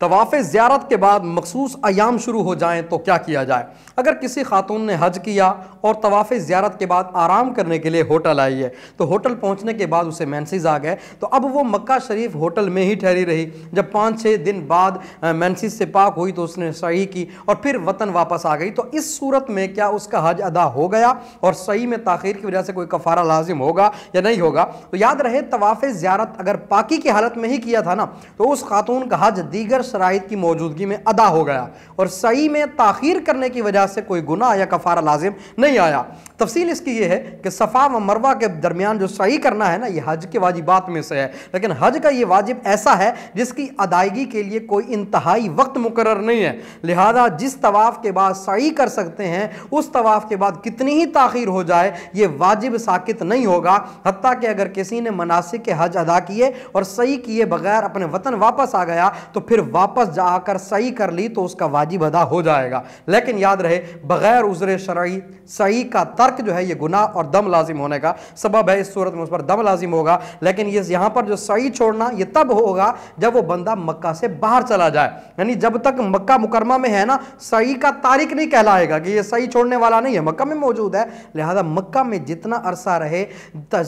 तवाफ़ ज़्यारत के बाद मखसूस अयाम शुरू हो जाएं तो क्या किया जाए अगर किसी खातून ने हज किया और तवाफ़ ज़्यारत के बाद आराम करने के लिए होटल आई है तो होटल पहुंचने के बाद उसे मैंसिस आ गए तो अब वो मक्का शरीफ होटल में ही ठहरी रही जब पाँच छः दिन बाद मैंसिस से पाक हुई तो उसने सही की और फिर वतन वापस आ गई तो इस सूरत में क्या उसका हज अदा हो गया और सही में तख़िर की वजह से कोई कफ़ारा लाजिम होगा या नहीं होगा तो याद रहे तवाफ़ ज़्यारत अगर पाकि की हालत में ही किया था ना तो उस खातून का हज दीगर शराइ की मौजूदगी में अदा हो गया और सही में ताखिर करने की वजह से कोई गुना या कफ़ारा लाजिम नहीं आया तफसील इसकी यह है कि सफ़ा व मरवा के दरमियान जो सही करना है ना ये हज के वाजिबात में से है लेकिन हज का ये वाजिब ऐसा है जिसकी अदायगी के लिए कोई इंतहाई वक्त मुकर नहीं है लिहाजा जिस तवाफ़ के बाद सही कर सकते हैं उस तवाफ़ के बाद कितनी ही तखिर हो जाए ये वाजिब साकित नहीं होगा हती कि अगर किसी ने मनासिक के हज अदा किए और सही किए बगैर अपने वतन वापस आ गया तो फिर वापस जाकर सही कर ली तो उसका वाजिब अदा हो जाएगा लेकिन याद रहे बगैर उजरे शर्य सही का तर्क जो है ये गुनाह और दम लाजिम होने का सबब है इस सूरत में उस पर दम लाजिम होगा लेकिन ये यहाँ पर जो सही छोड़ना ये तब होगा जब वो बंदा मक्का से बाहर चला जाए यानी जब तक मक्का मुकरमा में है ना सही का तारिक नहीं कहलाएगा कि ये सही छोड़ने वाला नहीं है मक्का में मौजूद है लिहाजा मक्का में जितना अरसा रहे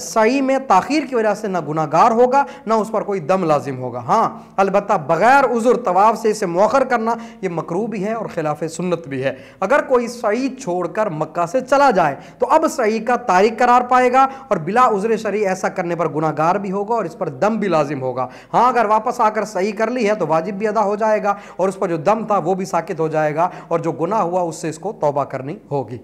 सही में ताखिर की वजह से ना गुनागार होगा ना उस पर कोई दम लाजिम होगा हाँ अलबत् बगैर उजुर तवाफ़ से इसे मौखर करना ये मकरू भी है और खिलाफ सुन्नत भी है अगर कोई सही छोड़कर मक्का से चला जाए तो अब सही का तारीख करार पाएगा और बिला उजरे शरी ऐसा करने पर गुनागार भी होगा और इस पर दम भी लाजिम होगा हाँ अगर वापस आकर सही कर ली है तो वाजिब भी अदा हो जाएगा और उस पर जो दम था वो भी साकित हो जाएगा और जो गुना हुआ उससे इसको तोबा करनी होगी